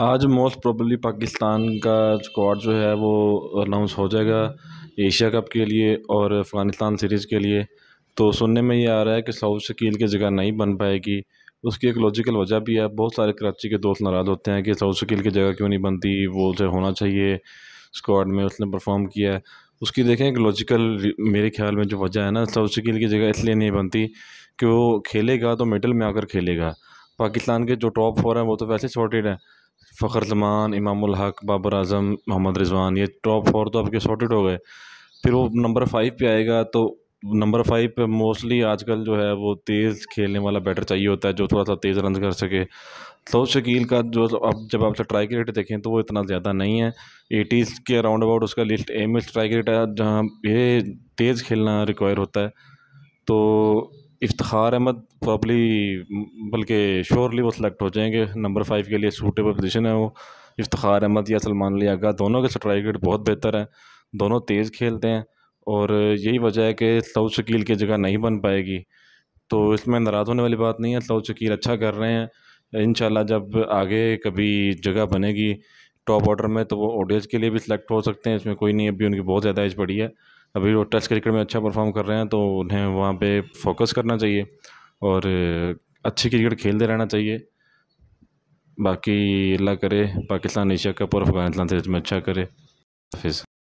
आज most probably Pakistan का squad जो है वो अनाउंस हो जाएगा एशिया कप के लिए और अफ़गानिस्तान सीरीज़ के लिए तो सुनने में ये आ रहा है कि साउथ शकील की जगह नहीं बन पाएगी उसकी एक लॉजिकल वजह भी है बहुत सारे कराची के दोस्त नाराज़ होते हैं कि साउथ शकील की जगह क्यों नहीं बनती वो उसे होना चाहिए स्क्वाड में उसने परफॉर्म किया है उसकी देखें एक लॉजिकल मेरे ख्याल में जो वजह है ना साउथ शकील की जगह इसलिए नहीं बनती कि वो खेलेगा तो मेडल में आकर खेलेगा पाकिस्तान के जो टॉप फोर हैं वो तो वैसे शॉर्टेड हैं फ़खर जमान इमामुल हक बाबर आजम मोहम्मद रिजवान ये टॉप फोर तो आपके शॉर्टेड हो गए फिर वो नंबर फाइव पे आएगा तो नंबर फाइव पे मोस्टली आजकल जो है वो तेज़ खेलने वाला बैटर चाहिए होता है जो थोड़ा सा तेज़ रन कर सके तो शकील का जो अब जब आप स्ट्राइक रेट देखें तो वो इतना ज़्यादा नहीं है एटीज़ के अराउंड अबाउट उसका लिस्ट एम स्ट्राइक रेट है जहाँ ये तेज़ खेलना रिक्वायर होता है तो इफ्तार अहमद प्रॉपली बल्कि श्योरली वो सेलेक्ट हो जाएंगे नंबर फाइव के लिए सूटेबल पोजीशन है वो इफ्तार अहमद या सलमान अली आगा दोनों के स्ट्राइक रेट बहुत बेहतर हैं दोनों तेज़ खेलते हैं और यही वजह है कि सऊद शकील की जगह नहीं बन पाएगी तो इसमें नाराज़ होने वाली बात नहीं है सऊद शकील अच्छा कर रहे हैं इन जब आगे कभी जगह बनेगी टॉप ऑर्डर में तो वो ओडियस के लिए भी सिलेक्ट हो सकते हैं इसमें कोई नहीं अभी उनकी बहुत ज़्यादा एज पड़ी है अभी वो टेस्ट क्रिकेट में अच्छा परफॉर्म कर रहे हैं तो उन्हें वहाँ पे फोकस करना चाहिए और अच्छी क्रिकेट खेलते रहना चाहिए बाकी अल्लाह करे पाकिस्तान एशिया कप और अफगानिस्तान से अच्छा करे हाफिज़